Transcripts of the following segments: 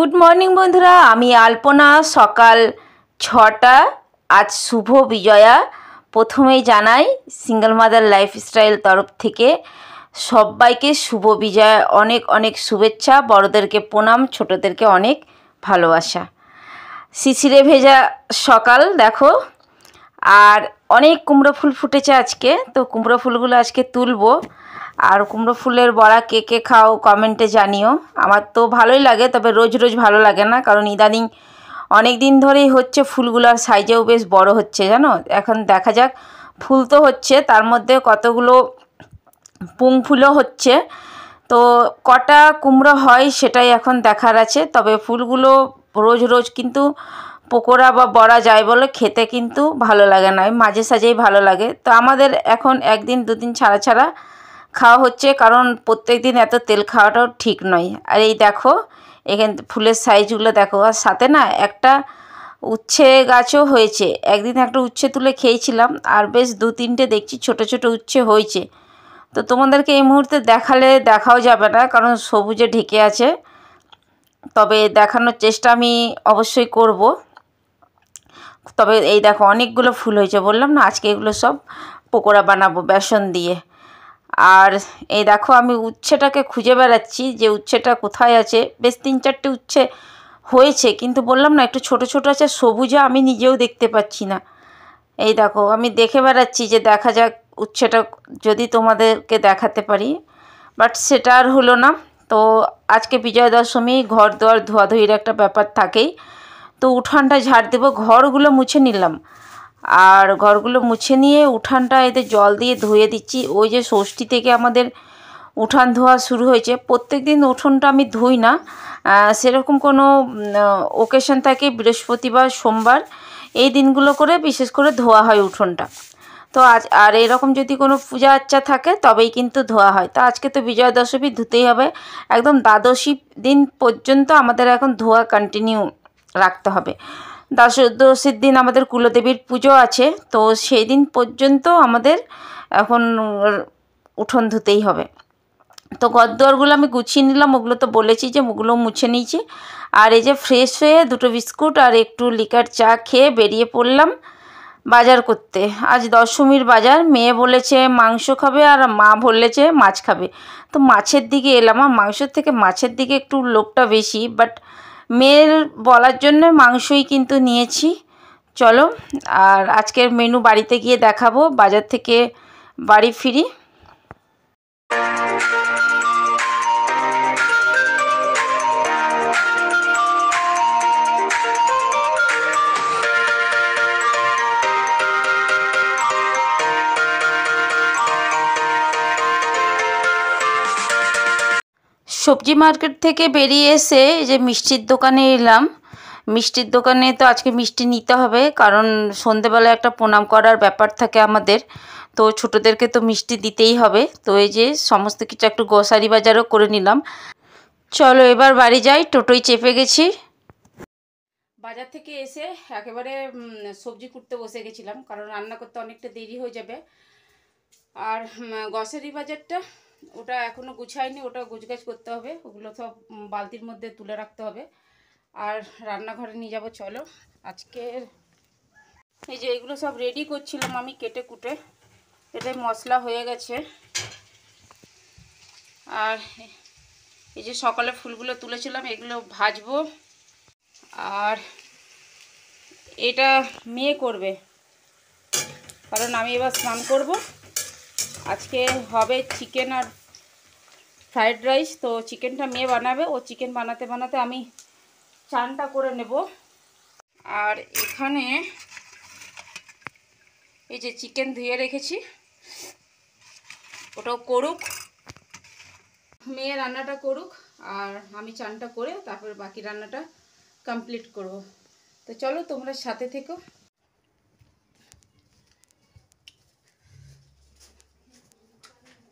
Good morning বন্ধুরা আমি আলপনা সকাল ছটা আজ শুভ বিজয়া প্রথমেই জানাই সিঙ্গল মাদার লাইফস্টাইল তরফ থেকে সবাইকে শুভ বিজয়া অনেক অনেক শুভেচ্ছা বড়দেরকে প্রণাম ছোটদেরকে অনেক ভালোবাসা শিশিরে ভেজা সকাল দেখো আর অনেক কুমড়ো ফুল ফুটেছে আজকে তো কুমড়ো ফুলগুলো আজকে তুলবো আর কুমড়ো ফুলের বড়া কে কে খাও কমেন্টে জানিও আমার তো ভালোই লাগে তবে রোজ রোজ ভালো লাগে না কারণ ইদানিং অনেক দিন ধরেই হচ্ছে ফুলগুলোর সাইজেও বেশ বড় হচ্ছে জানো এখন দেখা যাক ফুল তো হচ্ছে তার মধ্যে কতগুলো পুং ফুলও হচ্ছে তো কটা কুমড়ো হয় সেটাই এখন দেখার আছে তবে ফুলগুলো রোজ রোজ কিন্তু পোকোড়া বা বড়া যায় বলে খেতে কিন্তু ভালো লাগে না মাঝে সাঝেই ভালো লাগে তো আমাদের এখন একদিন দুদিন ছাড়া ছাড়া খাওয়া হচ্ছে কারণ প্রত্যেক দিন এত তেল খাওয়াটাও ঠিক নয় আর এই দেখো এখান ফুলের সাইজগুলো দেখো আর সাথে না একটা উচ্ছে গাছও হয়েছে একদিন একটা উচ্ছে তুলে খেয়েছিলাম আর বেশ দু তিনটে দেখছি ছোট ছোট উচ্ছে হয়েছে তো তোমাদেরকে এই মুহূর্তে দেখালে দেখাও যাবে না কারণ সবুজে ঢেকে আছে তবে দেখানোর চেষ্টা আমি অবশ্যই করব তবে এই দেখো অনেকগুলো ফুল হয়েছে বললাম না আজকে এগুলো সব পকোড়া বানাবো বেসন দিয়ে আর এই দেখো আমি উচ্ছেটাকে খুঁজে বেড়াচ্ছি যে উচ্ছেটা কোথায় আছে বেশ তিন চারটে উচ্ছে হয়েছে কিন্তু বললাম না একটু ছোট ছোট আছে সবুজে আমি নিজেও দেখতে পাচ্ছি না এই দেখো আমি দেখে বেড়াচ্ছি যে দেখা যাক উচ্ছেটা যদি তোমাদেরকে দেখাতে পারি বাট সেটা আর হলো না তো আজকে বিজয়া দশমী ঘর দোয়ার ধোয়াধুয়ির একটা ব্যাপার থাকেই তো উঠানটা ঝাড় দেবো ঘরগুলো মুছে নিলাম আর ঘরগুলো মুছে নিয়ে উঠানটা এতে জল দিয়ে ধুয়ে দিচ্ছি ওই যে ষষ্ঠী থেকে আমাদের উঠান ধোয়া শুরু হয়েছে প্রত্যেক দিন উঠোনটা আমি ধুই না সেরকম কোনো ওকেশন থাকে বৃহস্পতিবার সোমবার এই দিনগুলো করে বিশেষ করে ধোয়া হয় উঠোনটা তো আজ আর এরকম যদি কোনো পূজা আচ্ছা থাকে তবেই কিন্তু ধোয়া হয় তো আজকে তো বিজয়া দশমী ধুতেই হবে একদম দ্বাদশী দিন পর্যন্ত আমাদের এখন ধোয়া কন্টিনিউ রাখতে হবে দাস দিন আমাদের কুলদেবীর পুজো আছে তো সেই দিন পর্যন্ত আমাদের এখন উঠোন ধুতেই হবে তো গদ্দরগুলো আমি গুছিয়ে নিলাম ওগুলো তো বলেছি যে ওগুলো মুছে নিয়েছি আর এই যে ফ্রেশ হয়ে দুটো বিস্কুট আর একটু লিকার চা খেয়ে বেরিয়ে পড়লাম বাজার করতে আজ দশমীর বাজার মেয়ে বলেছে মাংস খাবে আর মা বলেছে মাছ খাবে তো মাছের দিকে এলাম আর মাংসের থেকে মাছের দিকে একটু লোকটা বেশি বাট মেয়ের বলার জন্য মাংসই কিন্তু নিয়েছি চলো আর আজকের মেনু বাড়িতে গিয়ে দেখাবো বাজার থেকে বাড়ি ফিরি সবজি মার্কেট থেকে বেরিয়ে এসে যে মিষ্টির দোকানে এলাম মিষ্টির দোকানে তো আজকে মিষ্টি নিতে হবে কারণ সন্ধেবেলায় একটা প্রণাম করার ব্যাপার থাকে আমাদের তো ছোটোদেরকে তো মিষ্টি দিতেই হবে তো এই যে সমস্ত কিছু একটু গ্রসারি বাজারও করে নিলাম চলো এবার বাড়ি যাই টোটোই চেপে গেছি বাজার থেকে এসে একেবারে সবজি কুটতে বসে গেছিলাম কারণ রান্না করতে অনেকটা দেরি হয়ে যাবে আর গ্রসারি বাজারটা ওটা এখনও গুছায়নি ওটা গুছগাছ করতে হবে ওগুলো সব বালতির মধ্যে তুলে রাখতে হবে আর রান্নাঘরে নিয়ে যাবো চলো আজকে এই যে এগুলো সব রেডি করছিলাম আমি কেটে কুটে এটাই মশলা হয়ে গেছে আর এই যে সকালে ফুলগুলো তুলেছিলাম এগুলো ভাজবো আর এটা মেয়ে করবে কারণ আমি এবার স্নান করবো আজকে হবে চিকেন আর ফ্রাইড রাইস তো চিকেনটা মেয়ে বানাবে ও চিকেন বানাতে বানাতে আমি চানটা করে নেব আর এখানে এই যে চিকেন ধুয়ে রেখেছি ওটাও করুক মেয়ে রান্নাটা করুক আর আমি চানটা করে তারপরে বাকি রান্নাটা কমপ্লিট করব তো চলো তোমরা সাথে থেকো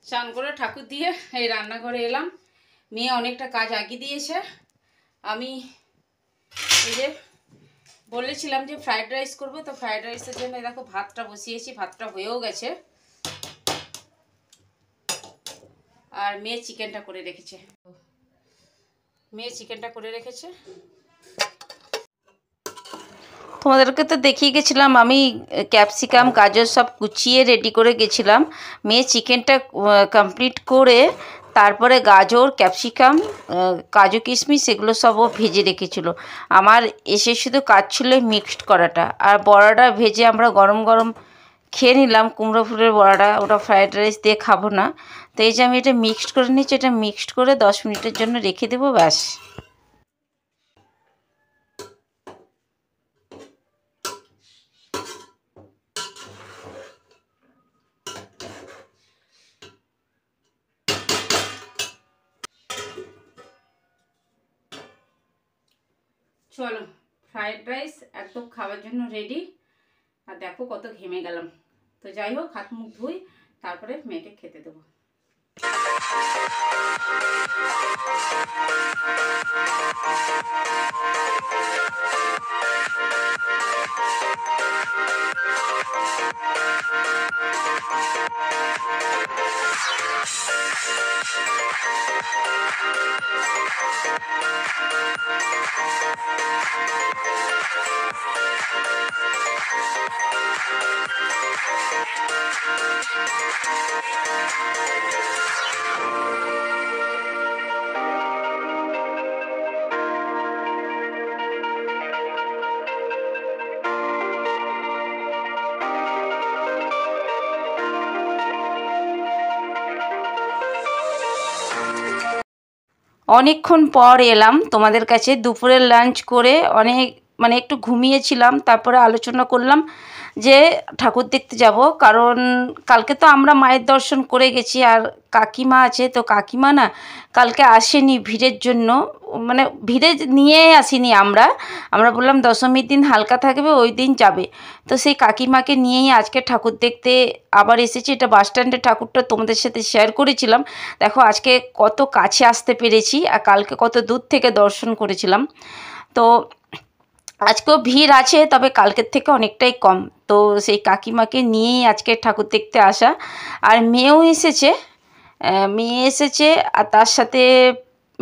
স্নান করে ঠাকুর দিয়ে এই রান্নাঘরে এলাম মেয়ে অনেকটা কাজ আগে দিয়েছে আমি এই যে বলেছিলাম যে ফ্রায়েড রাইস করবো তো ফ্রায়েড রাইসের জন্য দেখো ভাতটা বসিয়েছি ভাতটা হয়েও গেছে আর মেয়ে চিকেনটা করে রেখেছে মেয়ে চিকেনটা করে রেখেছে তোমাদেরকে তো দেখিয়ে গেছিলাম আমি ক্যাপসিকাম গাজর সব কুচিয়ে রেডি করে গেছিলাম মেয়ে চিকেনটা কমপ্লিট করে তারপরে গাজর ক্যাপসিকাম কাজু কিশমিশ এগুলো সবও ভেজে রেখেছিলো আমার এসে শুধু কাজ ছিল মিক্সড করাটা আর বড়াটা ভেজে আমরা গরম গরম খেয়ে নিলাম কুমড়ো ফুলের বড়াটা ওটা ফ্রায়েড রাইস দিয়ে খাবো না তো এই যে আমি এটা মিক্সড করে নিচ্ছি এটা মিক্সড করে দশ মিনিটের জন্য রেখে দেবো ব্যাস চলো ফ্রায়েড রাইস একদম খাওয়ার জন্য রেডি আর দেখো কত ঘেমে গেলাম তো যাই হোক হাত মুখ ধুই তারপরে মেয়েকে খেতে দেবো Thank you. Thank you. অনেকক্ষণ পর এলাম তোমাদের কাছে দুপুরের লাঞ্চ করে অনেক মানে একটু ঘুমিয়েছিলাম তারপরে আলোচনা করলাম যে ঠাকুর দেখতে যাব কারণ কালকে তো আমরা মায়ের দর্শন করে গেছি আর কাকিমা আছে তো কাকিমা না কালকে আসেনি ভিড়ের জন্য মানে ভিড়ে নিয়ে আসিনি আমরা আমরা বললাম দশমীর দিন হালকা থাকবে ওই দিন যাবে তো সেই কাকিমাকে নিয়েই আজকে ঠাকুর দেখতে আবার এসেছি এটা বাসস্ট্যান্ডের ঠাকুরটা তোমাদের সাথে শেয়ার করেছিলাম দেখো আজকে কত কাছে আসতে পেরেছি আর কালকে কত দূর থেকে দর্শন করেছিলাম তো আজকেও ভিড় আছে তবে কালকের থেকে অনেকটাই কম তো সেই কাকিমাকে নিয়েই আজকে ঠাকুর দেখতে আসা আর মেয়েও এসেছে মেয়ে এসেছে আর তার সাথে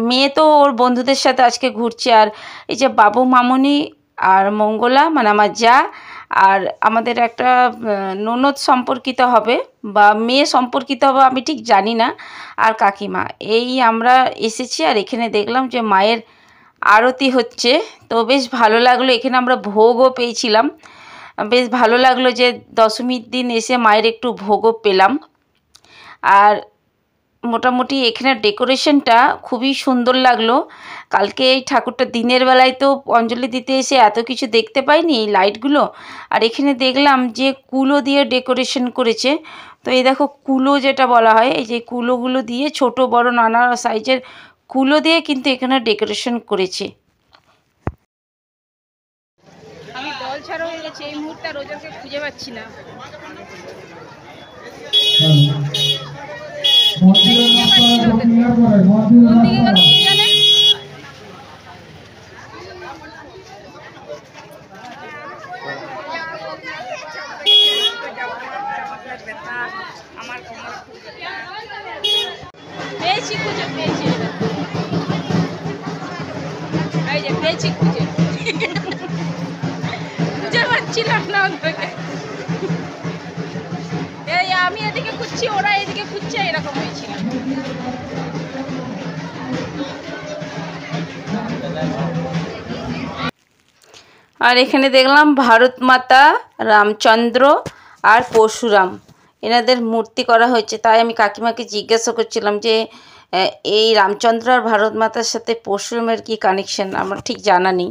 মেয়ে তো ওর বন্ধুদের সাথে আজকে ঘুরছে আর এই যে বাবু মামনি আর মঙ্গলা মানে আমার যা আর আমাদের একটা ননদ সম্পর্কিত হবে বা মেয়ে সম্পর্কিত হবে আমি ঠিক জানি না আর কাকিমা এই আমরা এসেছি আর এখানে দেখলাম যে মায়ের আরতি হচ্ছে তো বেশ ভালো লাগলো এখানে আমরা ভোগও পেয়েছিলাম বেশ ভালো লাগলো যে দশমীর দিন এসে মায়ের একটু ভোগও পেলাম আর মোটামুটি এখানে ডেকোরেশনটা খুবই সুন্দর লাগলো কালকে এই ঠাকুরটা দিনের বেলায় তো অঞ্জলি দিতে এসে এত কিছু দেখতে পাইনি এই লাইটগুলো আর এখানে দেখলাম যে কুলো দিয়ে ডেকোরেশন করেছে তো এই দেখো কুলো যেটা বলা হয় এই যে কুলোগুলো দিয়ে ছোট বড় নানা সাইজের কুলো দিয়ে কিন্তু এখানে ডেকোরেশন করেছে আমি ছাড়া হয়ে এই মুহূর্তে খুঁজে পাচ্ছি না না এই আমি এদিকে খুঁজছি ওরা এদিকে খুঁজছে এরকম হয়েছিল আর এখানে দেখলাম ভারত মাতা রামচন্দ্র আর পরশুরাম এনাদের মূর্তি করা হয়েছে তাই আমি কাকিমাকে জিজ্ঞাসা করছিলাম যে এই রামচন্দ্র আর ভারত মাতার সাথে পরশুরামের কি কানেকশন আমার ঠিক জানা নেই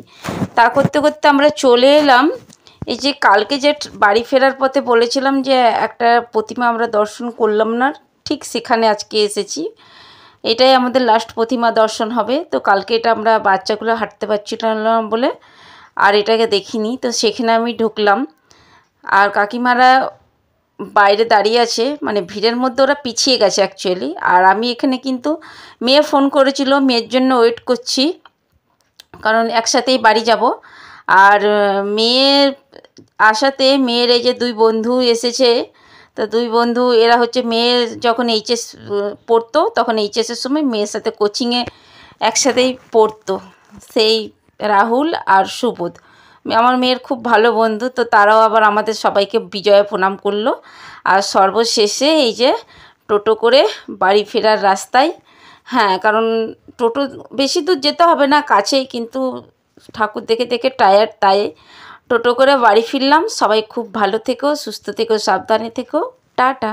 তা করতে করতে আমরা চলে এলাম এই যে কালকে যে বাড়ি ফেরার পথে বলেছিলাম যে একটা প্রতিমা আমরা দর্শন করলাম না ঠিক সেখানে আজকে এসেছি এটাই আমাদের লাস্ট প্রতিমা দর্শন হবে তো কালকে এটা আমরা বাচ্চাগুলো হাঁটতে পারছিলাম বলে আর এটাকে দেখিনি তো সেখানে আমি ঢুকলাম আর কাকিমারা বাইরে দাঁড়িয়ে আছে মানে ভিড়ের মধ্যে ওরা পিছিয়ে গেছে অ্যাকচুয়ালি আর আমি এখানে কিন্তু মেয়ে ফোন করেছিল মেয়ের জন্য ওয়েট করছি কারণ একসাথেই বাড়ি যাব আর মেয়ের আশাতে মেয়ের এই যে দুই বন্ধু এসেছে তো দুই বন্ধু এরা হচ্ছে মেয়ের যখন এইচএস পড়তো তখন এইচএসের সময় মেয়ের সাথে কোচিংয়ে একসাথেই পড়তো সেই রাহুল আর সুবোধ আমার মেয়ের খুব ভালো বন্ধু তো তারাও আবার আমাদের সবাইকে বিজয়ে প্রণাম করলো আর সর্বশেষে এই যে টোটো করে বাড়ি ফেরার রাস্তায় হ্যাঁ কারণ টোটো বেশি দূর যেতে হবে না কাছেই কিন্তু ঠাকুর দেখে দেখে টায়ার তাই টোটো করে বাড়ি ফিরলাম সবাই খুব ভালো থেকো সুস্থ থেকো সাবধানে থেকো টাটা